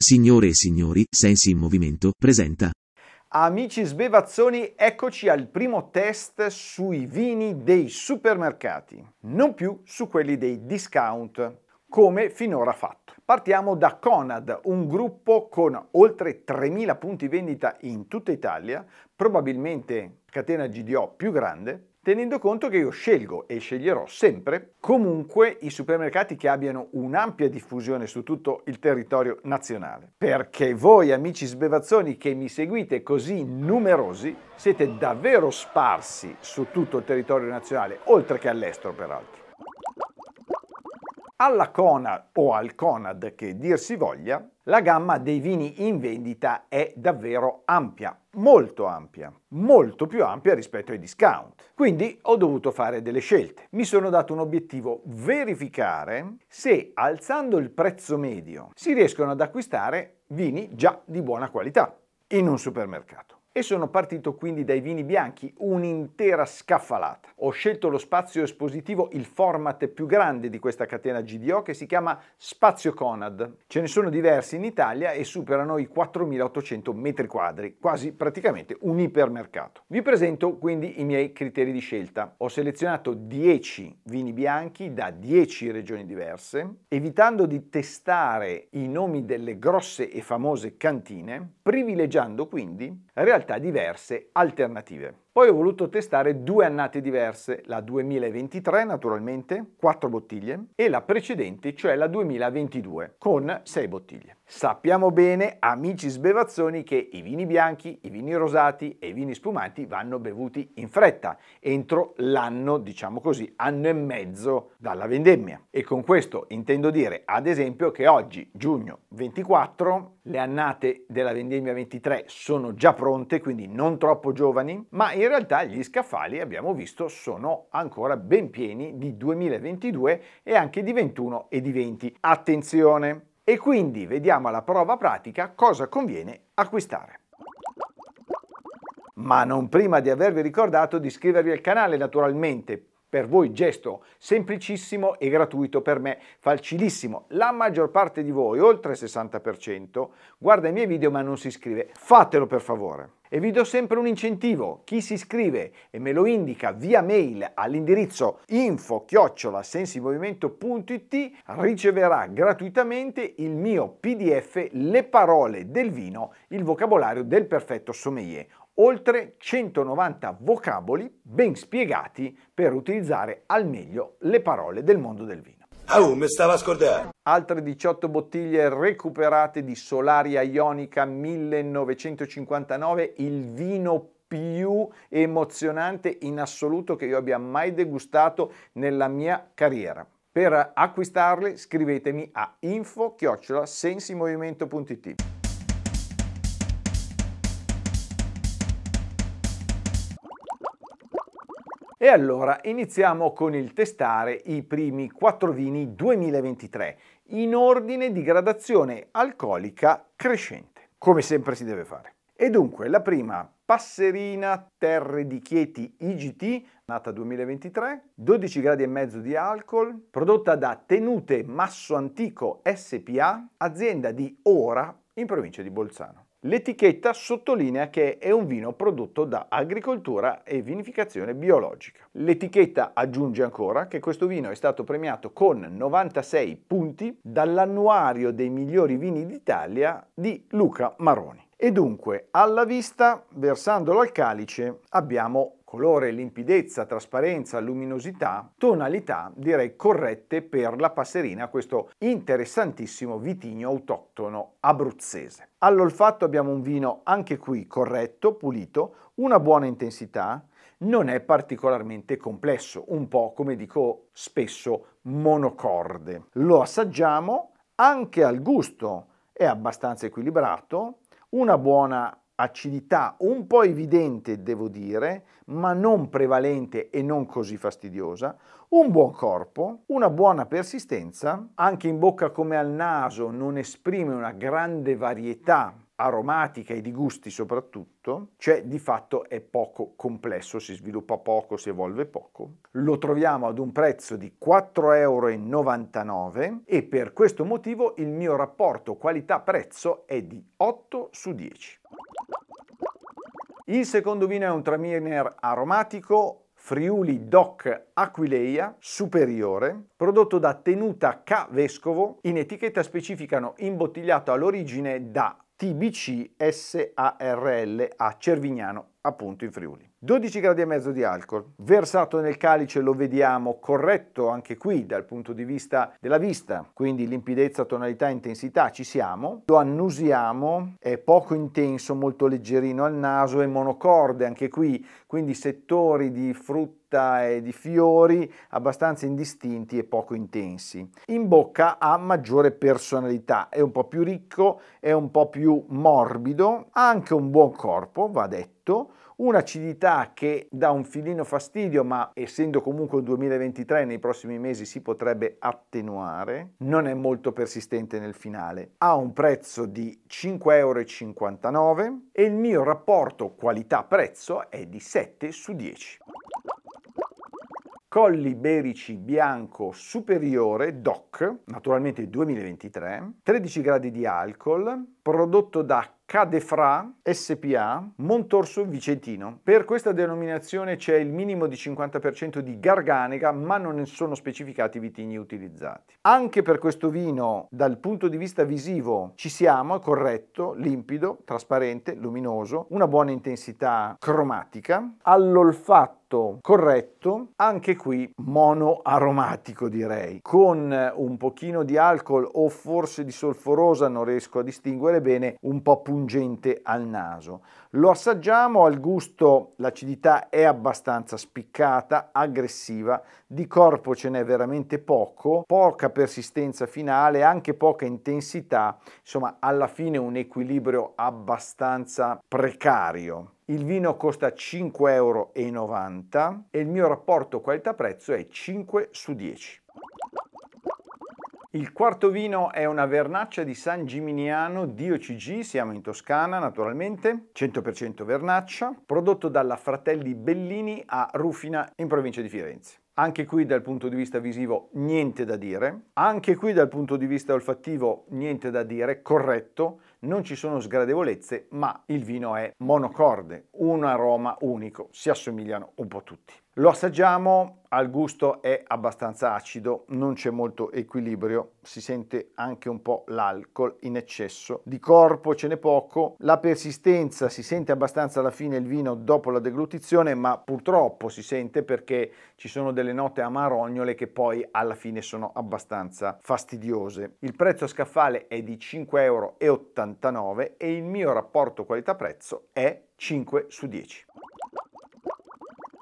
Signore e signori, Sensi in Movimento presenta. Amici sbevazzoni, eccoci al primo test sui vini dei supermercati, non più su quelli dei discount, come finora fatto. Partiamo da Conad, un gruppo con oltre 3.000 punti vendita in tutta Italia, probabilmente catena GDO più grande, tenendo conto che io scelgo e sceglierò sempre comunque i supermercati che abbiano un'ampia diffusione su tutto il territorio nazionale. Perché voi amici sbevazzoni che mi seguite così numerosi siete davvero sparsi su tutto il territorio nazionale, oltre che all'estero peraltro. Alla Conad o al Conad che dir si voglia, la gamma dei vini in vendita è davvero ampia, molto ampia, molto più ampia rispetto ai discount. Quindi ho dovuto fare delle scelte. Mi sono dato un obiettivo verificare se alzando il prezzo medio si riescono ad acquistare vini già di buona qualità in un supermercato e sono partito quindi dai vini bianchi, un'intera scaffalata. Ho scelto lo spazio espositivo, il format più grande di questa catena GDO che si chiama Spazio Conad. Ce ne sono diversi in Italia e superano i 4800 metri quadri, quasi praticamente un ipermercato. Vi presento quindi i miei criteri di scelta. Ho selezionato 10 vini bianchi da 10 regioni diverse, evitando di testare i nomi delle grosse e famose cantine, privilegiando quindi realtà realtà diverse alternative. Poi ho voluto testare due annate diverse, la 2023 naturalmente, 4 bottiglie, e la precedente, cioè la 2022, con 6 bottiglie. Sappiamo bene, amici sbevazzoni, che i vini bianchi, i vini rosati e i vini spumanti vanno bevuti in fretta, entro l'anno, diciamo così, anno e mezzo dalla vendemmia. E con questo intendo dire, ad esempio, che oggi, giugno 24, le annate della vendemmia 23 sono già pronte, quindi non troppo giovani, ma in in realtà gli scaffali, abbiamo visto, sono ancora ben pieni di 2022 e anche di 21 e di 20. Attenzione! E quindi vediamo alla prova pratica cosa conviene acquistare. Ma non prima di avervi ricordato di iscrivervi al canale naturalmente, per voi gesto semplicissimo e gratuito, per me facilissimo. La maggior parte di voi, oltre il 60%, guarda i miei video ma non si iscrive. Fatelo per favore! E vi do sempre un incentivo, chi si iscrive e me lo indica via mail all'indirizzo info-sensimovimento.it riceverà gratuitamente il mio pdf Le parole del vino, il vocabolario del perfetto sommelier, oltre 190 vocaboli ben spiegati per utilizzare al meglio le parole del mondo del vino. Ah, oh, mi stava a scordare. Altre 18 bottiglie recuperate di Solaria Ionica 1959, il vino più emozionante in assoluto che io abbia mai degustato nella mia carriera. Per acquistarle scrivetemi a info-sensimovimento.it E allora iniziamo con il testare i primi quattro vini 2023 in ordine di gradazione alcolica crescente, come sempre si deve fare. E dunque la prima Passerina Terre di Chieti IGT, nata 2023, 12 gradi e mezzo di alcol, prodotta da Tenute Masso Antico SPA, azienda di Ora in provincia di Bolzano. L'etichetta sottolinea che è un vino prodotto da agricoltura e vinificazione biologica. L'etichetta aggiunge ancora che questo vino è stato premiato con 96 punti dall'annuario dei migliori vini d'Italia di Luca Maroni. E dunque, alla vista, versandolo al calice, abbiamo colore, limpidezza, trasparenza, luminosità, tonalità direi corrette per la passerina, questo interessantissimo vitigno autoctono abruzzese. All'olfatto abbiamo un vino anche qui corretto, pulito, una buona intensità, non è particolarmente complesso, un po' come dico spesso monocorde. Lo assaggiamo anche al gusto, è abbastanza equilibrato, una buona acidità un po' evidente, devo dire, ma non prevalente e non così fastidiosa, un buon corpo, una buona persistenza, anche in bocca come al naso non esprime una grande varietà aromatica e di gusti soprattutto, cioè di fatto è poco complesso, si sviluppa poco, si evolve poco. Lo troviamo ad un prezzo di 4,99 euro e per questo motivo il mio rapporto qualità-prezzo è di 8 su 10. Il secondo vino è un traminer aromatico Friuli DOC Aquileia Superiore, prodotto da Tenuta K Vescovo, in etichetta specificano imbottigliato all'origine da TBC SARL a Cervignano, appunto in Friuli. 12 gradi e mezzo di alcol, versato nel calice lo vediamo corretto anche qui dal punto di vista della vista, quindi limpidezza, tonalità, intensità ci siamo, lo annusiamo, è poco intenso, molto leggerino al naso è monocorde anche qui, quindi settori di frutta e di fiori abbastanza indistinti e poco intensi. In bocca ha maggiore personalità, è un po' più ricco, è un po' più morbido, ha anche un buon corpo, va detto, Un'acidità che dà un filino fastidio, ma essendo comunque un 2023 nei prossimi mesi si potrebbe attenuare, non è molto persistente nel finale. Ha un prezzo di 5,59 euro e il mio rapporto qualità-prezzo è di 7 su 10. Colli Berici Bianco Superiore DOC, naturalmente 2023, 13 gradi di alcol, prodotto da Cadefra SPA Montorso Vicentino. Per questa denominazione c'è il minimo di 50% di garganega, ma non ne sono specificati i vitigni utilizzati. Anche per questo vino, dal punto di vista visivo, ci siamo, è corretto, limpido, trasparente, luminoso, una buona intensità cromatica. All'olfatto corretto, anche qui mono aromatico direi, con un pochino di alcol o forse di solforosa, non riesco a distinguere bene, un po' pungente al naso. Lo assaggiamo, al gusto l'acidità è abbastanza spiccata, aggressiva, di corpo ce n'è veramente poco, poca persistenza finale, anche poca intensità, insomma alla fine un equilibrio abbastanza precario. Il vino costa 5,90 euro e il mio rapporto qualità-prezzo è 5 su 10. Il quarto vino è una vernaccia di San Gimignano di OCG, siamo in Toscana naturalmente, 100% vernaccia, prodotto dalla Fratelli Bellini a Rufina in provincia di Firenze. Anche qui dal punto di vista visivo niente da dire, anche qui dal punto di vista olfattivo niente da dire, corretto, non ci sono sgradevolezze, ma il vino è monocorde, un aroma unico, si assomigliano un po' tutti. Lo assaggiamo, al gusto è abbastanza acido, non c'è molto equilibrio, si sente anche un po' l'alcol in eccesso, di corpo ce n'è poco, la persistenza si sente abbastanza alla fine il vino dopo la deglutizione, ma purtroppo si sente perché ci sono delle note amarognole che poi alla fine sono abbastanza fastidiose. Il prezzo a scaffale è di 5,89 euro e il mio rapporto qualità-prezzo è 5 su 10.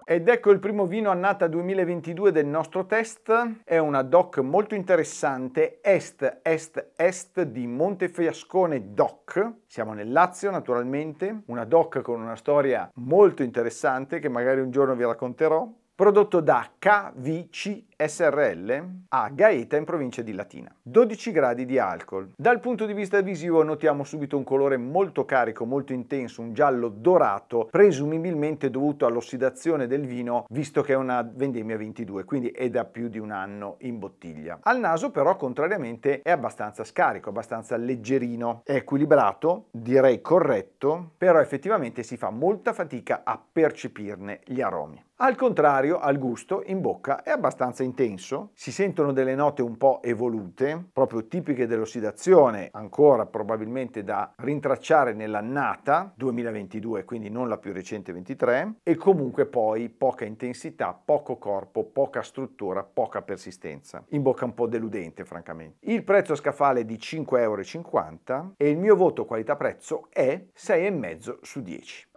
Ed ecco il primo vino annata 2022 del nostro test, è una DOC molto interessante, Est Est Est di Montefiascone DOC, siamo nel Lazio naturalmente, una DOC con una storia molto interessante che magari un giorno vi racconterò, prodotto da KVC SRL a Gaeta in provincia di Latina. 12 gradi di alcol. Dal punto di vista visivo notiamo subito un colore molto carico, molto intenso, un giallo dorato, presumibilmente dovuto all'ossidazione del vino, visto che è una vendemmia 22, quindi è da più di un anno in bottiglia. Al naso però, contrariamente, è abbastanza scarico, abbastanza leggerino, è equilibrato, direi corretto, però effettivamente si fa molta fatica a percepirne gli aromi. Al contrario, al gusto, in bocca è abbastanza intenso, si sentono delle note un po' evolute, proprio tipiche dell'ossidazione, ancora probabilmente da rintracciare nell'annata 2022, quindi non la più recente 23, e comunque poi poca intensità, poco corpo, poca struttura, poca persistenza. In bocca un po' deludente, francamente. Il prezzo scaffale è di 5,50 euro e il mio voto qualità-prezzo è 6,5 su 10.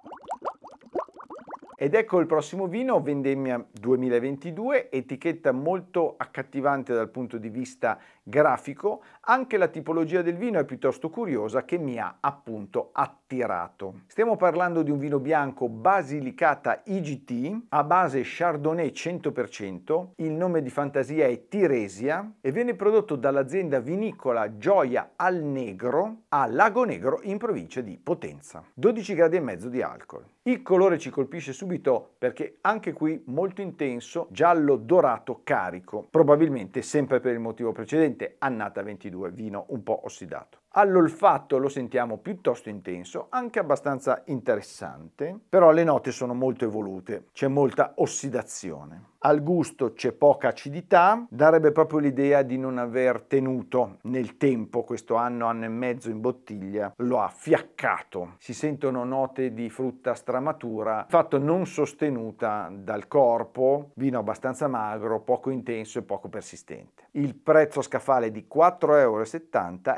Ed ecco il prossimo vino, Vendemmia 2022, etichetta molto accattivante dal punto di vista grafico, anche la tipologia del vino è piuttosto curiosa che mi ha appunto attratto tirato. Stiamo parlando di un vino bianco Basilicata IGT a base Chardonnay 100%, il nome di fantasia è Tiresia e viene prodotto dall'azienda vinicola Gioia al Negro a Lago Negro in provincia di Potenza. 12 gradi e mezzo di alcol. Il colore ci colpisce subito perché anche qui molto intenso, giallo dorato carico, probabilmente sempre per il motivo precedente, annata 22, vino un po' ossidato. All'olfatto lo sentiamo piuttosto intenso, anche abbastanza interessante, però le note sono molto evolute, c'è molta ossidazione. Al gusto c'è poca acidità, darebbe proprio l'idea di non aver tenuto nel tempo questo anno, anno e mezzo in bottiglia, lo ha fiaccato. Si sentono note di frutta stramatura, fatto non sostenuta dal corpo, vino abbastanza magro, poco intenso e poco persistente. Il prezzo scafale di 4,70 euro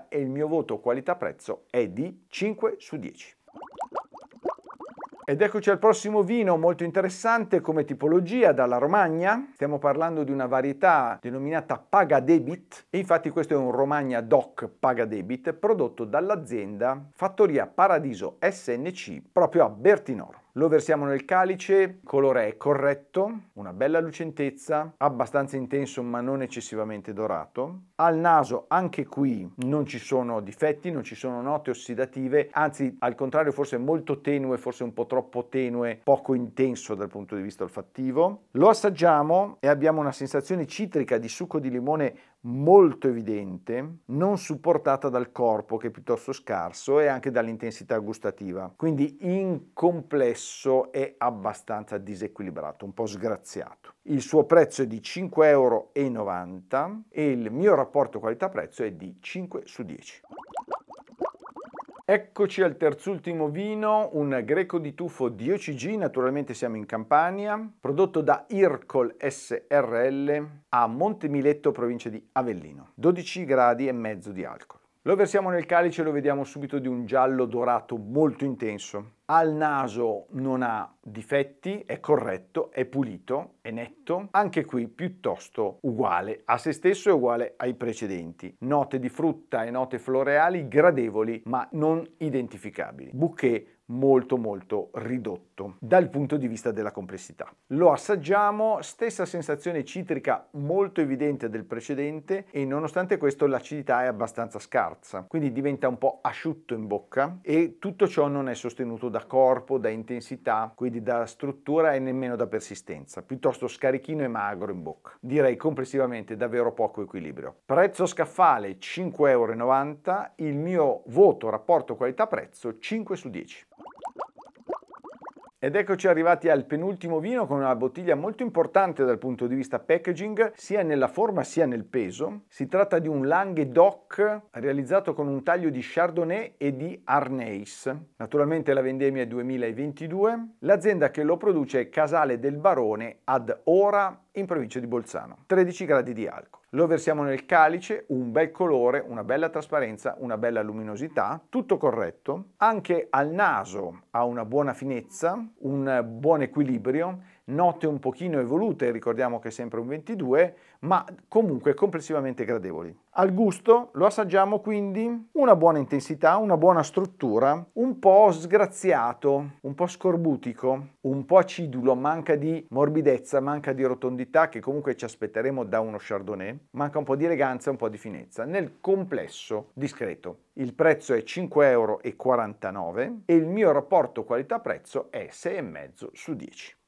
e il mio voto rapporto qualità-prezzo è di 5 su 10. Ed eccoci al prossimo vino, molto interessante come tipologia dalla Romagna. Stiamo parlando di una varietà denominata Paga Debit e infatti questo è un Romagna DOC Paga Debit prodotto dall'azienda Fattoria Paradiso SNC proprio a Bertinoro. Lo versiamo nel calice, colore è corretto, una bella lucentezza, abbastanza intenso ma non eccessivamente dorato. Al naso anche qui non ci sono difetti, non ci sono note ossidative, anzi al contrario forse molto tenue, forse un po' troppo tenue, poco intenso dal punto di vista olfattivo. Lo assaggiamo e abbiamo una sensazione citrica di succo di limone molto evidente, non supportata dal corpo che è piuttosto scarso e anche dall'intensità gustativa. Quindi in complesso è abbastanza disequilibrato, un po' sgraziato. Il suo prezzo è di 5,90 euro e il mio rapporto qualità-prezzo è di 5 su 10. Eccoci al terzultimo vino, un greco di tuffo di OCG, naturalmente siamo in Campania, prodotto da Ircol SRL a Montemiletto, provincia di Avellino, 12 gradi e mezzo di alcol. Lo versiamo nel calice e lo vediamo subito di un giallo dorato molto intenso. Al naso non ha difetti, è corretto, è pulito, è netto. Anche qui piuttosto uguale a se stesso e uguale ai precedenti. Note di frutta e note floreali gradevoli ma non identificabili. Bouquet molto molto ridotto dal punto di vista della complessità. Lo assaggiamo, stessa sensazione citrica molto evidente del precedente e nonostante questo l'acidità è abbastanza scarsa, quindi diventa un po' asciutto in bocca e tutto ciò non è sostenuto da corpo, da intensità, quindi da struttura e nemmeno da persistenza, piuttosto scarichino e magro in bocca. Direi complessivamente davvero poco equilibrio. Prezzo scaffale 5,90€, il mio voto rapporto qualità prezzo 5 su 10. Ed eccoci arrivati al penultimo vino con una bottiglia molto importante dal punto di vista packaging, sia nella forma sia nel peso. Si tratta di un Languedoc realizzato con un taglio di Chardonnay e di Arneis. Naturalmente la vendemmia è 2022. L'azienda che lo produce è Casale del Barone ad Ora in provincia di Bolzano, 13 gradi di alcol. Lo versiamo nel calice, un bel colore, una bella trasparenza, una bella luminosità, tutto corretto. Anche al naso ha una buona finezza, un buon equilibrio note un pochino evolute, ricordiamo che è sempre un 22, ma comunque complessivamente gradevoli. Al gusto lo assaggiamo quindi una buona intensità, una buona struttura, un po' sgraziato, un po' scorbutico, un po' acidulo, manca di morbidezza, manca di rotondità che comunque ci aspetteremo da uno Chardonnay, manca un po' di eleganza, un po' di finezza, nel complesso discreto. Il prezzo è 5,49 euro e il mio rapporto qualità-prezzo è 6,5 su 10.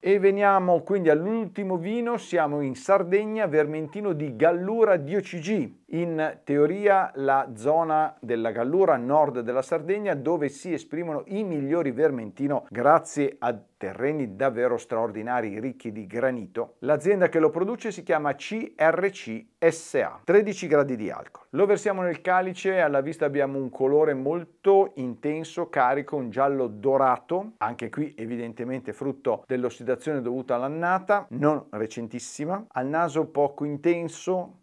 E veniamo quindi all'ultimo vino, siamo in Sardegna, Vermentino di Gallura 10G in teoria la zona della Gallura, nord della Sardegna, dove si esprimono i migliori Vermentino grazie a terreni davvero straordinari ricchi di granito. L'azienda che lo produce si chiama CRC SA, 13 gradi di alcol. Lo versiamo nel calice, alla vista abbiamo un colore molto intenso, carico, un giallo dorato, anche qui evidentemente frutto dell'ossidazione dovuta all'annata, non recentissima, al naso poco intenso,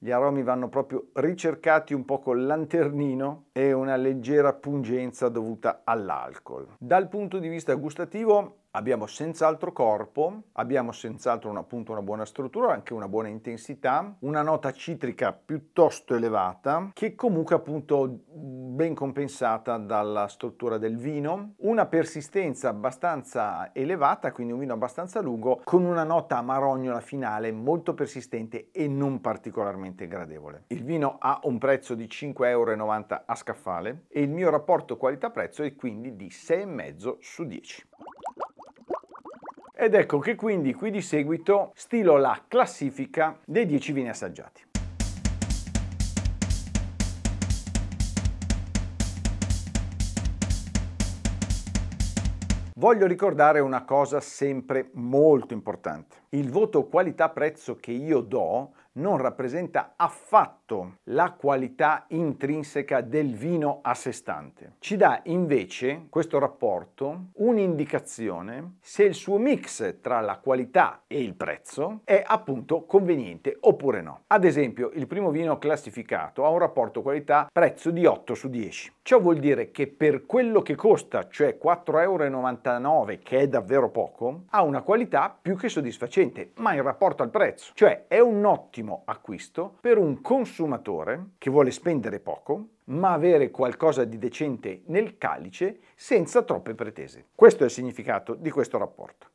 gli aromi vanno proprio ricercati un po' col lanternino e una leggera pungenza dovuta all'alcol. Dal punto di vista gustativo abbiamo senz'altro corpo, abbiamo senz'altro una, appunto una buona struttura, anche una buona intensità, una nota citrica piuttosto elevata che comunque appunto ben compensata dalla struttura del vino, una persistenza abbastanza elevata, quindi un vino abbastanza lungo con una nota amarognola finale molto persistente e non particolarmente gradevole. Il vino ha un prezzo di 5,90 euro a scaffale e il mio rapporto qualità-prezzo è quindi di 6,5 su 10. Ed ecco che quindi qui di seguito stilo la classifica dei 10 vini assaggiati. Voglio ricordare una cosa sempre molto importante. Il voto qualità-prezzo che io do non rappresenta affatto affatto la qualità intrinseca del vino a sé stante. Ci dà invece questo rapporto un'indicazione se il suo mix tra la qualità e il prezzo è appunto conveniente oppure no. Ad esempio, il primo vino classificato ha un rapporto qualità-prezzo di 8 su 10. Ciò vuol dire che per quello che costa, cioè 4,99 euro, che è davvero poco, ha una qualità più che soddisfacente, ma in rapporto al prezzo, cioè è un ottimo acquisto per un consumatore consumatore che vuole spendere poco, ma avere qualcosa di decente nel calice senza troppe pretese. Questo è il significato di questo rapporto.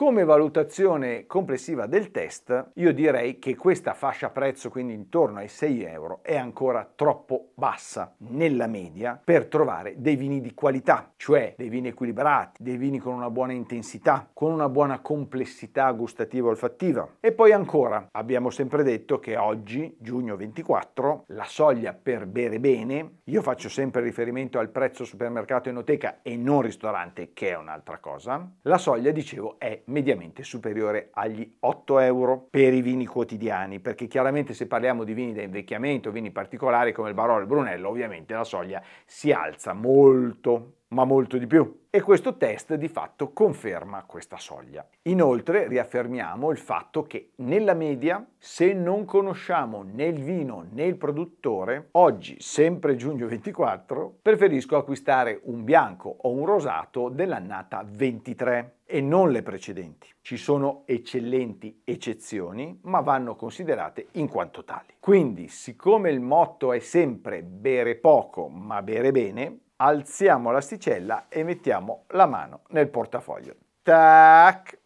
Come valutazione complessiva del test, io direi che questa fascia prezzo, quindi intorno ai 6 euro, è ancora troppo bassa nella media per trovare dei vini di qualità, cioè dei vini equilibrati, dei vini con una buona intensità, con una buona complessità gustativa olfattiva. E poi ancora, abbiamo sempre detto che oggi, giugno 24, la soglia per bere bene, io faccio sempre riferimento al prezzo supermercato enoteca e non ristorante, che è un'altra cosa, la soglia, dicevo, è mediamente superiore agli 8 euro per i vini quotidiani, perché chiaramente se parliamo di vini da invecchiamento, vini particolari come il Barolo e il Brunello, ovviamente la soglia si alza molto, ma molto di più e questo test di fatto conferma questa soglia. Inoltre riaffermiamo il fatto che nella media, se non conosciamo né il vino né il produttore, oggi, sempre giugno 24, preferisco acquistare un bianco o un rosato dell'annata 23 e non le precedenti. Ci sono eccellenti eccezioni, ma vanno considerate in quanto tali. Quindi, siccome il motto è sempre bere poco ma bere bene, alziamo l'asticella e mettiamo la mano nel portafoglio. Tac!